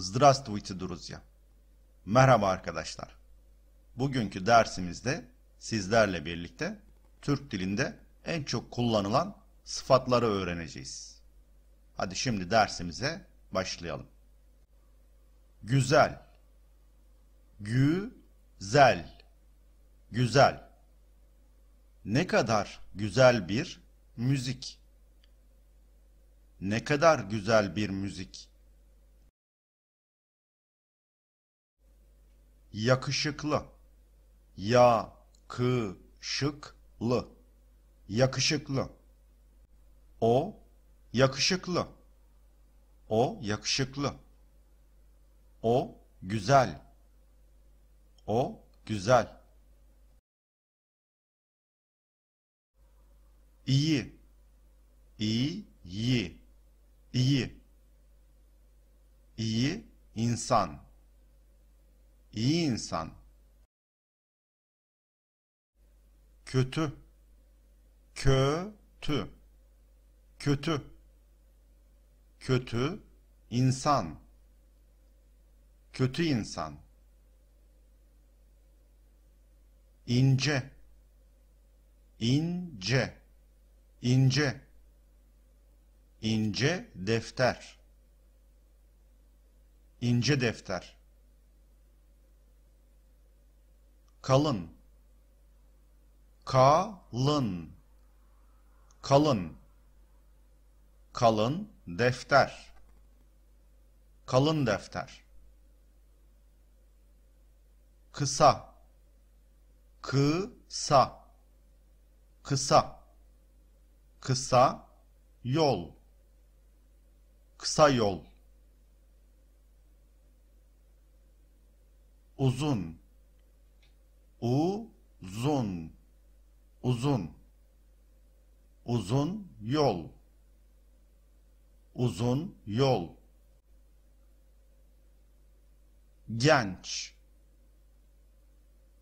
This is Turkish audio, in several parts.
Здравствуйте, друзья. Merhaba arkadaşlar. Bugünkü dersimizde sizlerle birlikte Türk dilinde en çok kullanılan sıfatları öğreneceğiz. Hadi şimdi dersimize başlayalım. Güzel. Güzel. Güzel. Ne kadar güzel bir müzik. Ne kadar güzel bir müzik yakışıklı ya kı şıklı yakışıklı o yakışıklı o yakışıklı o güzel o güzel iyi iyi iyi iyi iyi insan İyi insan. Kötü. Kötü. Kötü. Kötü insan. Kötü insan. Ince. Ince. Ince. Ince defter. Ince defter. kalın kalın kalın kalın defter kalın defter kısa kısa kısa kısa yol kısa yol uzun uzun uzun uzun yol uzun yol genç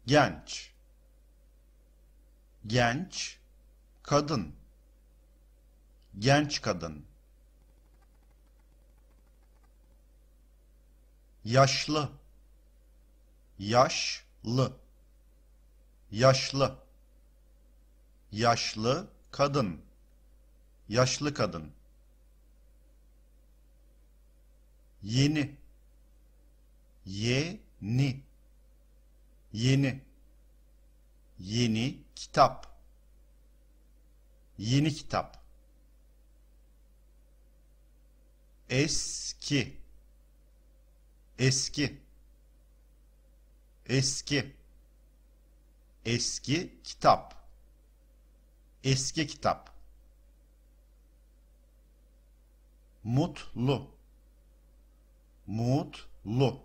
genç genç kadın genç kadın yaşlı yaşlı yaşlı yaşlı kadın yaşlı kadın yeni yeni yeni yeni kitap yeni kitap eski eski eski Eski kitap. Eski kitap. Mutlu. Mutlu.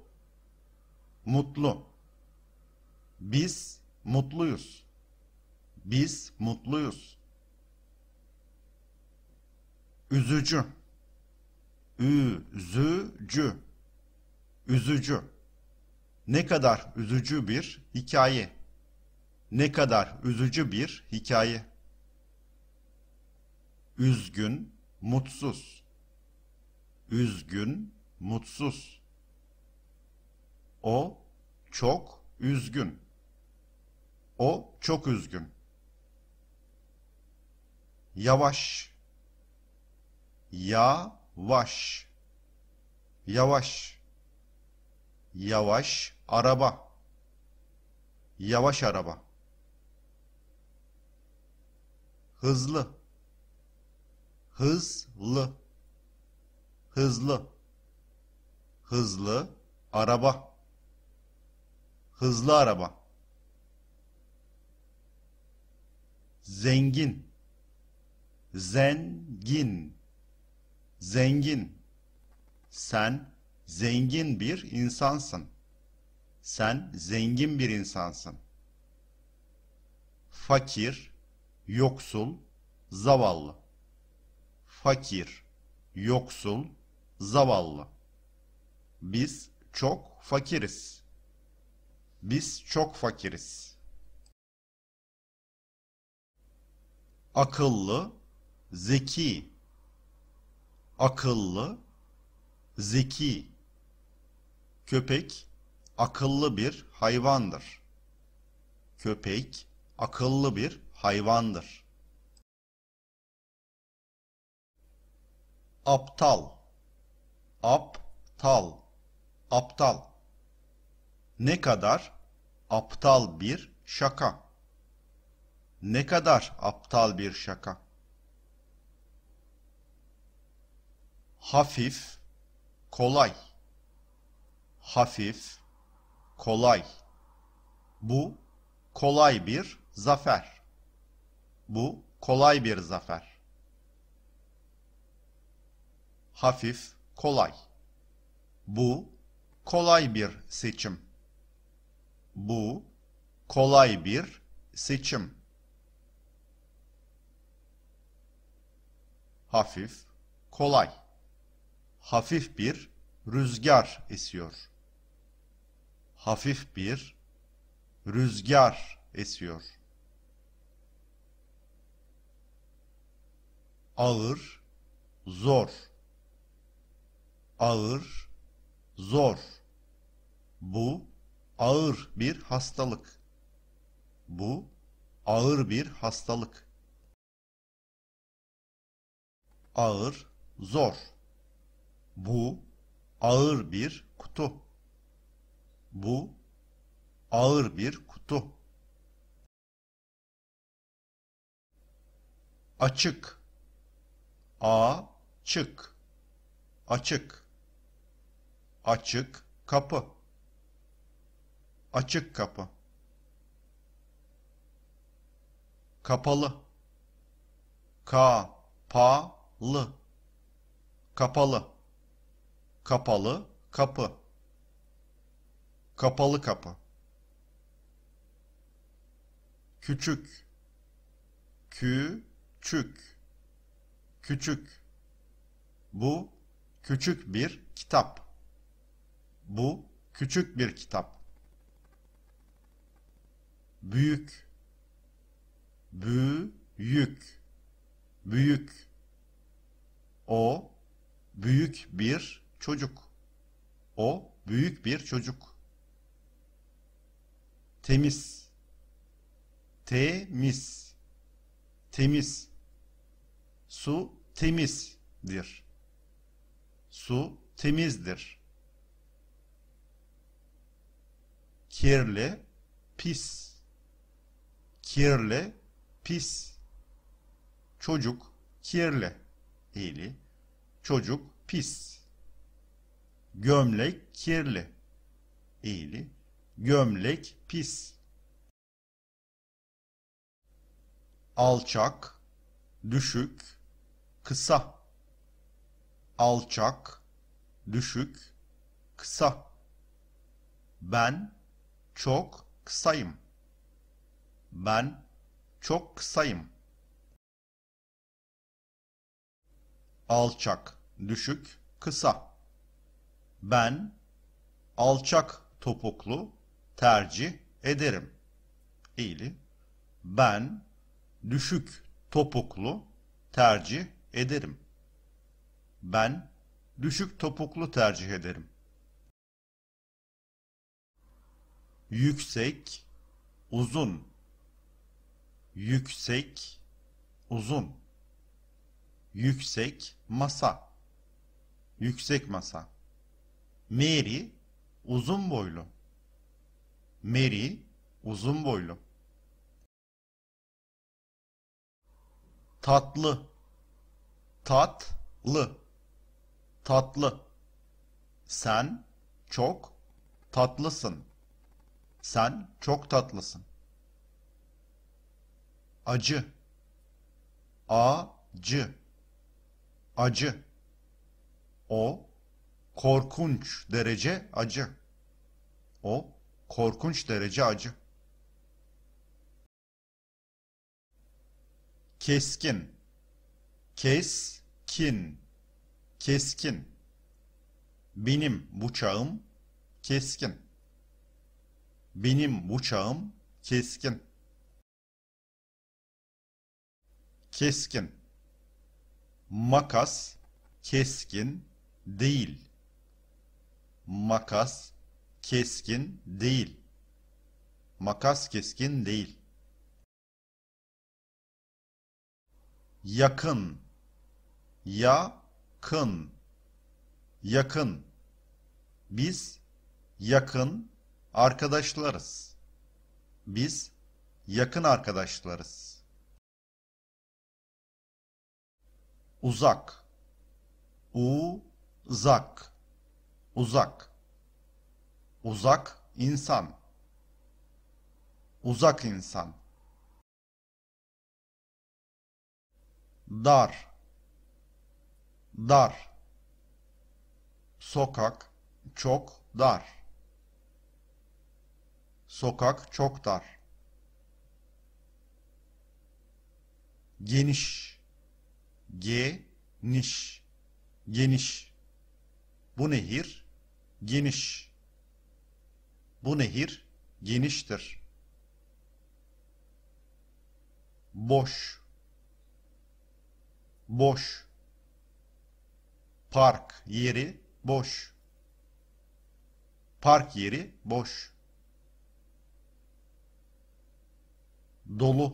Mutlu. Biz mutluyuz. Biz mutluyuz. Üzücü. Üzücü. Üzücü. Ne kadar üzücü bir hikaye. Ne kadar üzücü bir hikaye. Üzgün, mutsuz. Üzgün, mutsuz. O çok üzgün. O çok üzgün. Yavaş. Yavaş. Yavaş. Yavaş araba. Yavaş araba. hızlı hızlı hızlı hızlı araba hızlı araba zengin zengin zengin sen zengin bir insansın sen zengin bir insansın fakir yoksul, zavallı. Fakir, yoksul, zavallı. Biz çok fakiriz. Biz çok fakiriz. Akıllı, zeki. Akıllı, zeki. Köpek akıllı bir hayvandır. Köpek akıllı bir hayvandır. Aptal Aptal Aptal Ne kadar aptal bir şaka. Ne kadar aptal bir şaka. Hafif, kolay. Hafif, kolay. Bu kolay bir zafer. Bu kolay bir zafer. Hafif, kolay. Bu kolay bir seçim. Bu kolay bir seçim. Hafif, kolay. Hafif bir rüzgar esiyor. Hafif bir rüzgar esiyor. ağır, zor. Ağır, zor. Bu ağır bir hastalık. Bu ağır bir hastalık. Ağır, zor. Bu ağır bir kutu. Bu ağır bir kutu. Açık A çık açık açık kapı açık kapı kapalı ka pa lı kapalı kapalı kapı kapalı kapı küçük küçük Küçük. Bu küçük bir kitap. Bu küçük bir kitap. Büyük. Büyük. Büyük. O büyük bir çocuk. O büyük bir çocuk. Temiz. Temiz. Temiz. Su temizdir. Su temizdir. Kirli, pis. Kirli, pis. Çocuk kirli. Eğili. Çocuk pis. Gömlek kirli. Eğili. Gömlek pis. Alçak, düşük, kısa alçak düşük kısa ben çok kısayım ben çok kısayım alçak düşük kısa ben alçak topuklu tercih ederim eğili ben düşük topuklu tercih ederim. Ben düşük topuklu tercih ederim. Yüksek, uzun. Yüksek, uzun. Yüksek masa. Yüksek masa. Mary uzun boylu. Mary uzun boylu. Tatlı tatlı tatlı sen çok tatlısın sen çok tatlısın acı a acı acı o korkunç derece acı o korkunç derece acı keskin keskin, keskin. Benim bıçağım keskin. Benim bıçağım keskin. Keskin. Makas keskin değil. Makas keskin değil. Makas keskin değil. Yakın yakın yakın biz yakın arkadaşlarız biz yakın arkadaşlarız uzak u, uzak uzak uzak insan uzak insan dar dar sokak çok dar sokak çok dar geniş geniş geniş bu nehir geniş bu nehir geniştir boş boş Park yeri boş. Park yeri boş. Dolu.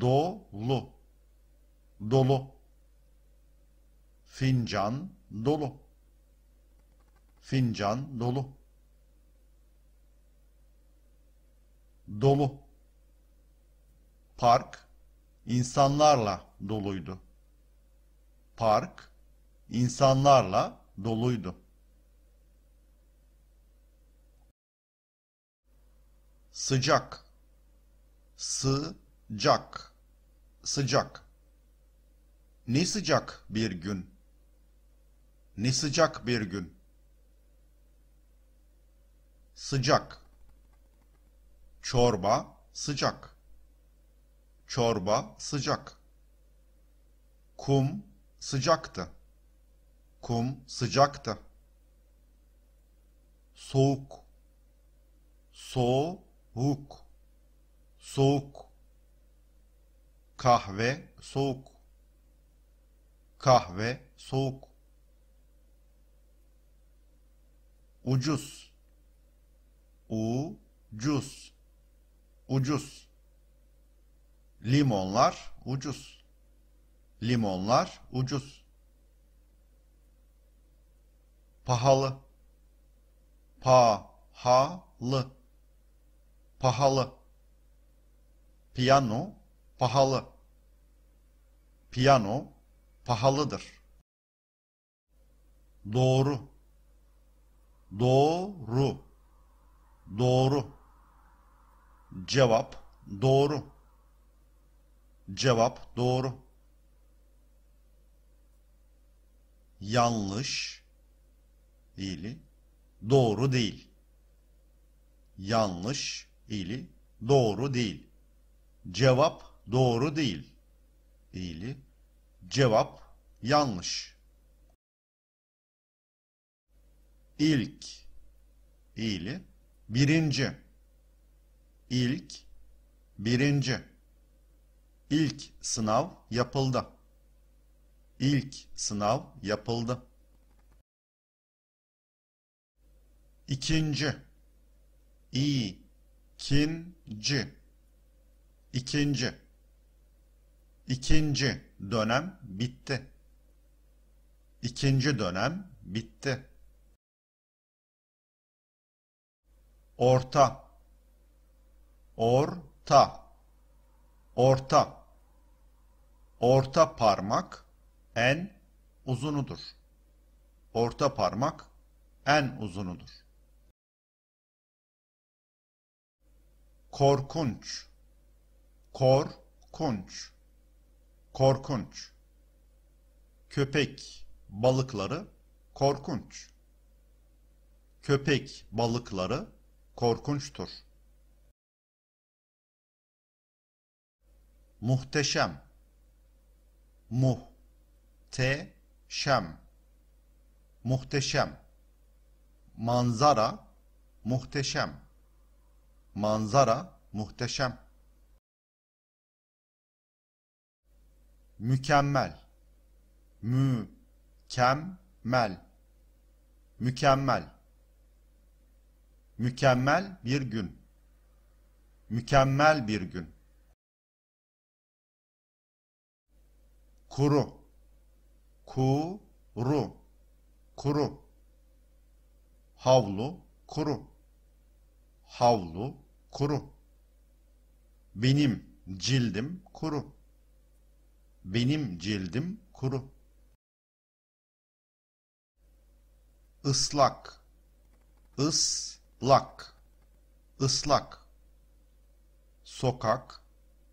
Dolu. Dolu. Fincan dolu. Fincan dolu. Dolu. Park insanlarla doluydu park insanlarla doluydu. Sıcak sıcak sıcak Ne sıcak bir gün Ne sıcak bir gün Sıcak Çorba sıcak Çorba sıcak Kum sıcaktı. Kum sıcaktı. Soğuk. Soğuk. Soğuk. Kahve soğuk. Kahve soğuk. Ucuz. Ucuz. Ucuz. Limonlar ucuz. Limonlar ucuz. Pahalı. pa ha Pahalı. Piyano pahalı. Piyano pahalıdır. Doğru. Doğru. Doğru. Cevap doğru. Cevap doğru. yanlış fiili doğru değil. Yanlış fiili doğru değil. Cevap doğru değil. Fiili cevap yanlış. İlk fiili birinci. İlk birinci. İlk sınav yapıldı. İlk sınav yapıldı. İkinci İkinci İkinci İkinci dönem bitti. İkinci dönem bitti. Orta Orta Orta Orta parmak en uzunudur. Orta parmak en uzunudur. Korkunç. Kor kunç. Korkunç. Köpek balıkları korkunç. Köpek balıkları korkunçtur. Muhteşem. Muh Te muhteşem manzara muhteşem manzara muhteşem mükemmel mü kem mel mükemmel mükemmel bir gün mükemmel bir gün kuru kuru kuru havlu kuru havlu kuru benim cildim kuru benim cildim kuru ıslak ıslak ıslak sokak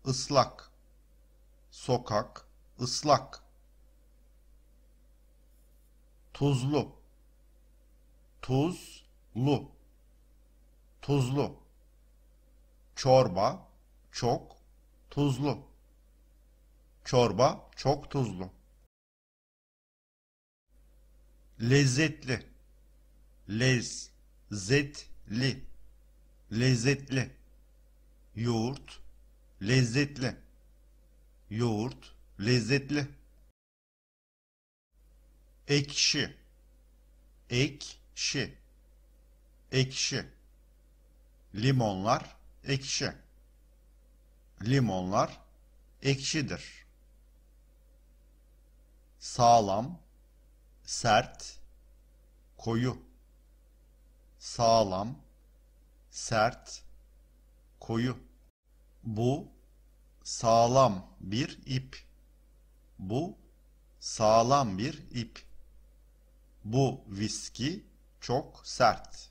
ıslak sokak ıslak tuzlu tuzlu tuzlu çorba çok tuzlu çorba çok tuzlu lezzetli lezzetli lezzetli yoğurt lezzetli yoğurt lezzetli ekşi ekşi ekşi limonlar ekşi limonlar ekşidir sağlam sert koyu sağlam sert koyu bu sağlam bir ip bu sağlam bir ip bu viski çok sert.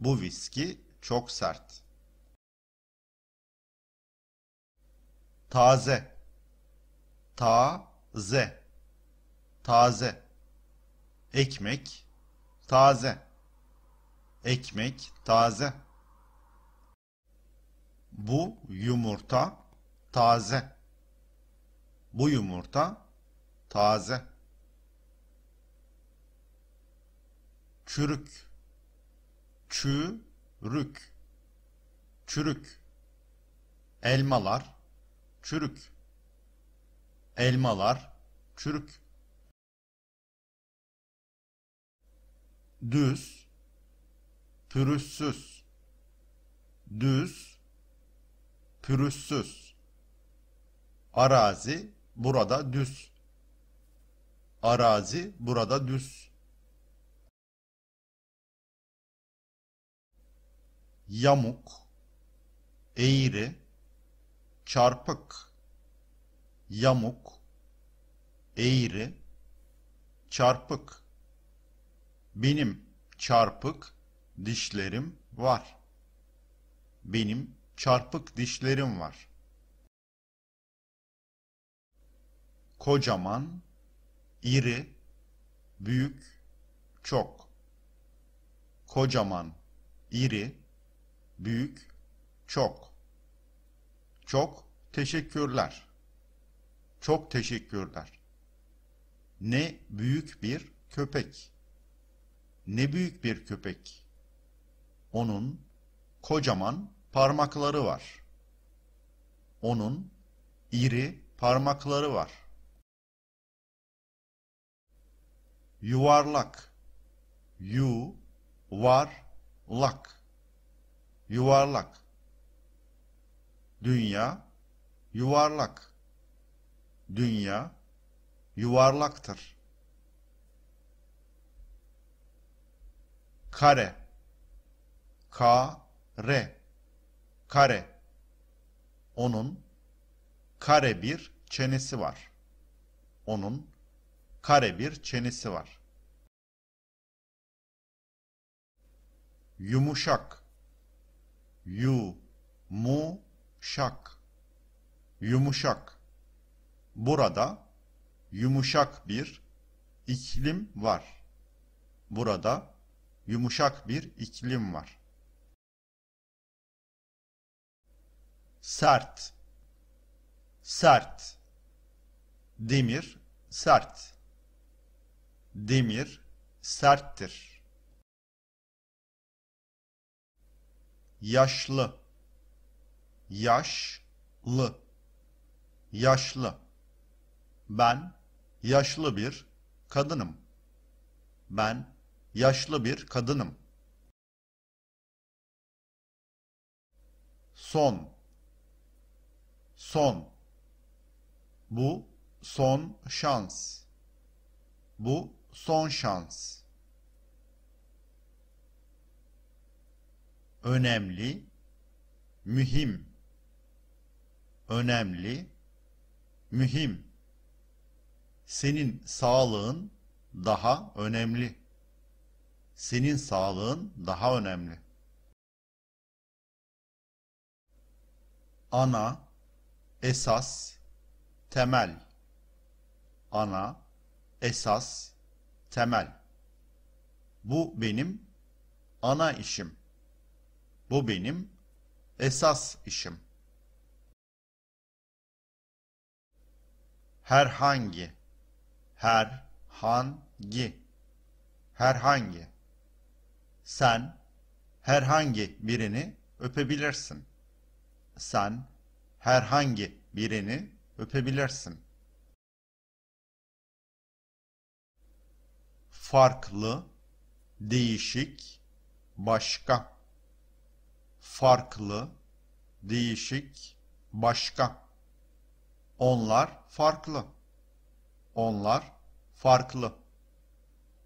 Bu viski çok sert. Taze. Taze. Taze. Ekmek taze. Ekmek taze. Bu yumurta taze. Bu yumurta taze. çürük çürük çürük elmalar çürük elmalar çürük düz pürüzsüz düz pürüzsüz arazi burada düz arazi burada düz yamuk, eğri, çarpık, yamuk, eğri, çarpık. Benim çarpık dişlerim var. Benim çarpık dişlerim var. Kocaman, iri, büyük, çok. Kocaman, iri, büyük, çok. Çok teşekkürler. Çok teşekkürler. Ne büyük bir köpek. Ne büyük bir köpek. Onun kocaman parmakları var. Onun iri parmakları var. Yuvarlak. Yu var lak yuvarlak. Dünya yuvarlak. Dünya yuvarlaktır. Kare. Ka re. Kare. Onun kare bir çenesi var. Onun kare bir çenesi var. Yumuşak Yumuşak, yumuşak burada yumuşak bir iklim var burada yumuşak bir iklim var sert sert demir sert demir serttir yaşlı yaşlı yaşlı ben yaşlı bir kadınım ben yaşlı bir kadınım son son bu son şans bu son şans önemli, mühim, önemli, mühim. Senin sağlığın daha önemli. Senin sağlığın daha önemli. Ana, esas, temel. Ana, esas, temel. Bu benim ana işim. Bu benim esas işim. Herhangi her hangi herhangi sen herhangi birini öpebilirsin. Sen herhangi birini öpebilirsin. Farklı, değişik, başka farklı, değişik, başka. Onlar farklı. Onlar farklı.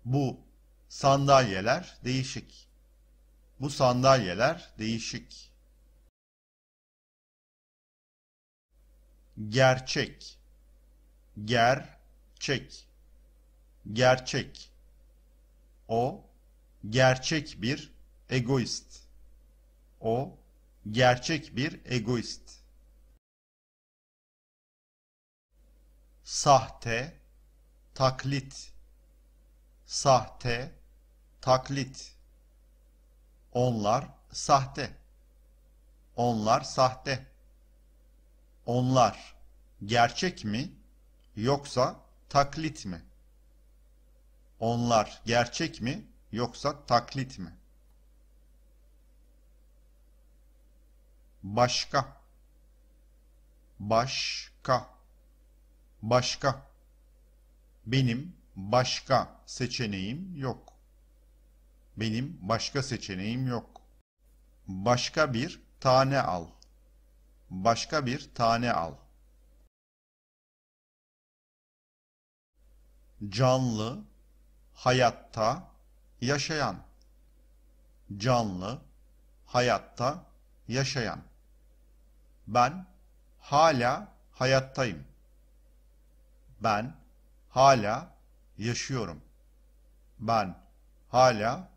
Bu sandalyeler değişik. Bu sandalyeler değişik. Gerçek. Ger çek. Gerçek. O gerçek bir egoist. O gerçek bir egoist. Sahte, taklit. Sahte, taklit. Onlar sahte. Onlar sahte. Onlar gerçek mi yoksa taklit mi? Onlar gerçek mi yoksa taklit mi? başka başka başka benim başka seçeneğim yok. Benim başka seçeneğim yok. Başka bir tane al. Başka bir tane al. Canlı, hayatta, yaşayan. Canlı, hayatta, yaşayan. Ben hala hayattayım. Ben hala yaşıyorum. Ben hala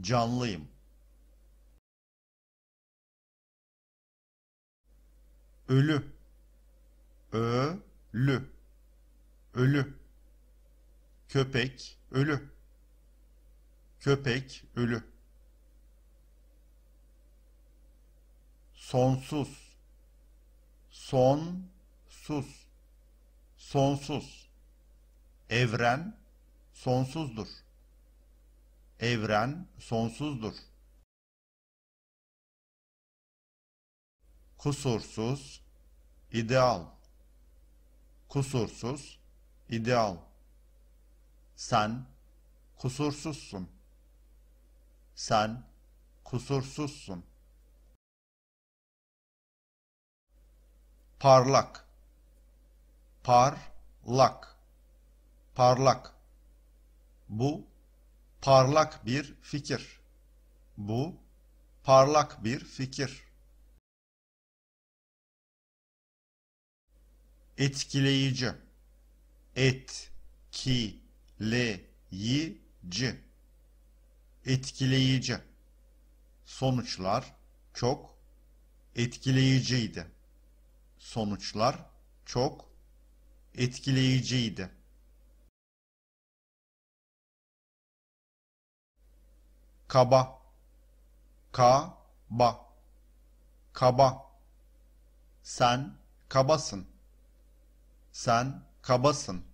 canlıyım. Ölü ölü ölü köpek ölü köpek ölü sonsuz son sus sonsuz evren sonsuzdur evren sonsuzdur kusursuz ideal kusursuz ideal sen kusursuzsun sen kusursuzsun parlak par, lak, parlak bu parlak bir fikir bu parlak bir fikir etkileyici et, ki, le, yi, ci. etkileyici sonuçlar çok etkileyiciydi sonuçlar çok etkileyiciydi. Kaba ka ba kaba sen kabasın sen kabasın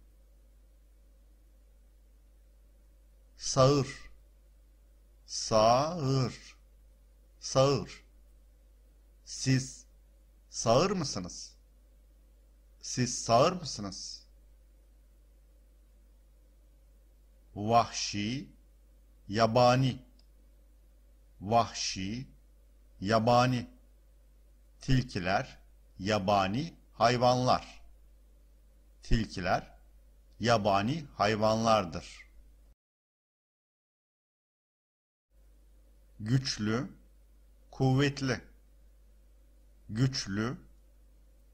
sağır sağır sağır siz Sağır mısınız? Siz sağır mısınız? Vahşi, yabani. Vahşi, yabani. Tilkiler, yabani hayvanlar. Tilkiler, yabani hayvanlardır. Güçlü, kuvvetli güçlü,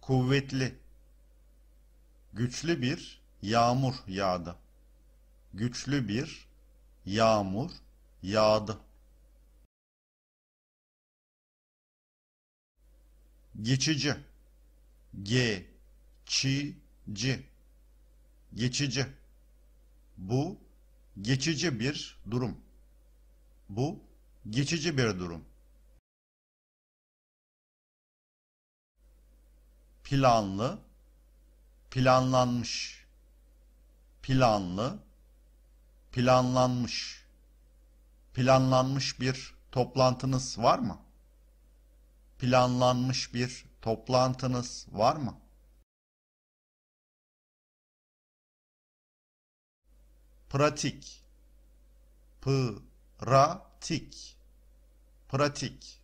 kuvvetli. Güçlü bir yağmur yağdı. Güçlü bir yağmur yağdı. Geçici. G çi ci. Geçici. Bu geçici bir durum. Bu geçici bir durum. planlı, planlanmış, planlı, planlanmış, planlanmış bir toplantınız var mı? Planlanmış bir toplantınız var mı? Pratik, pratik, pratik.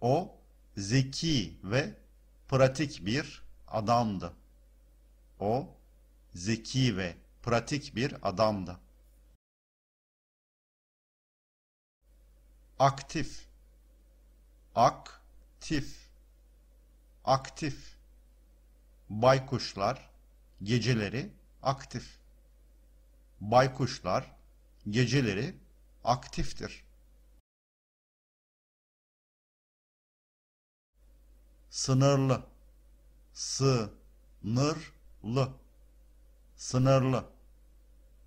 O zeki ve pratik bir adamdı. O zeki ve pratik bir adamdı. Aktif aktif aktif baykuşlar geceleri aktif baykuşlar geceleri aktiftir. sınırlı sınırlı sınırlı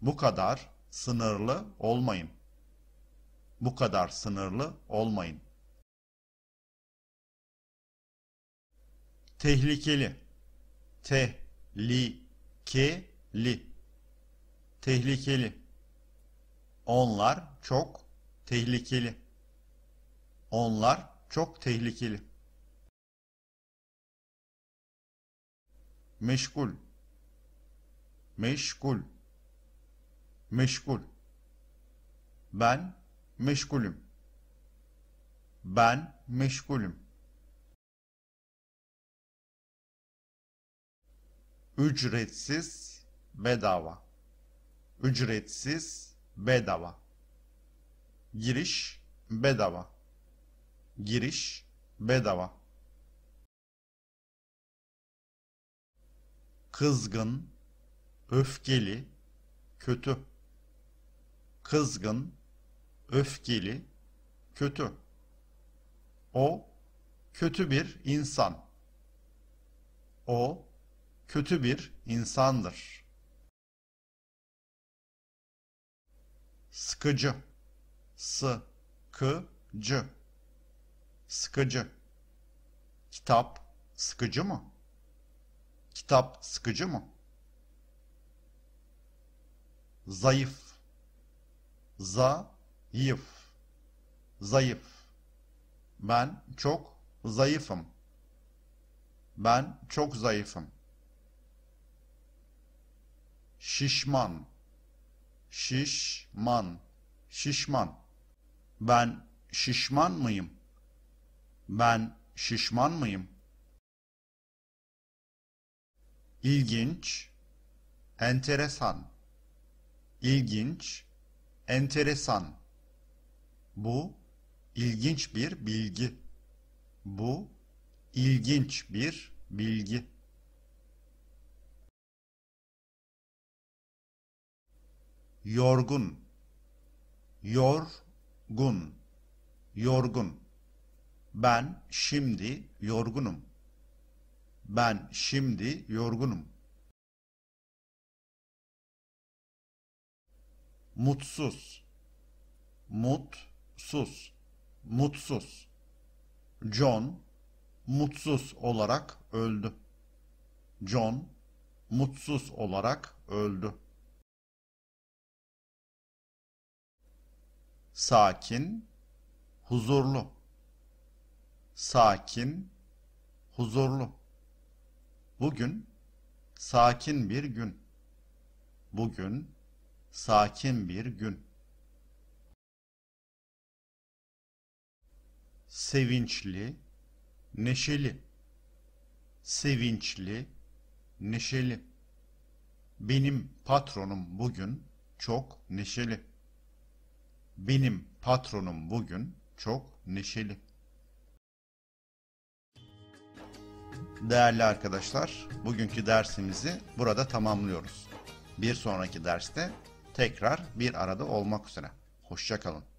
bu kadar sınırlı olmayın bu kadar sınırlı olmayın tehlikeli tehlikeli tehlikeli onlar çok tehlikeli onlar çok tehlikeli meşgul meşgul meşgul ben meşgulüm ben meşgulüm ücretsiz bedava ücretsiz bedava giriş bedava giriş bedava kızgın, öfkeli, kötü. Kızgın, öfkeli, kötü. O kötü bir insan. O kötü bir insandır. Sıkıcı. Sıkıcı. Sıkıcı. Kitap sıkıcı mı? Kitap sıkıcı mı? Zayıf. Zayıf. Zayıf. Ben çok zayıfım. Ben çok zayıfım. Şişman. Şişman. Şişman. Ben şişman mıyım? Ben şişman mıyım? İlginç, enteresan, İlginç, enteresan. Bu ilginç bir bilgi. Bu ilginç bir bilgi. Yorgun, yorgun, yorgun. Ben şimdi yorgunum. Ben şimdi yorgunum. Mutsuz. Mutsuz. Mutsuz. John mutsuz olarak öldü. John mutsuz olarak öldü. Sakin, huzurlu. Sakin, huzurlu. Bugün sakin bir gün. Bugün sakin bir gün. Sevinçli, neşeli. Sevinçli, neşeli. Benim patronum bugün çok neşeli. Benim patronum bugün çok neşeli. Değerli arkadaşlar, bugünkü dersimizi burada tamamlıyoruz. Bir sonraki derste tekrar bir arada olmak üzere. Hoşçakalın.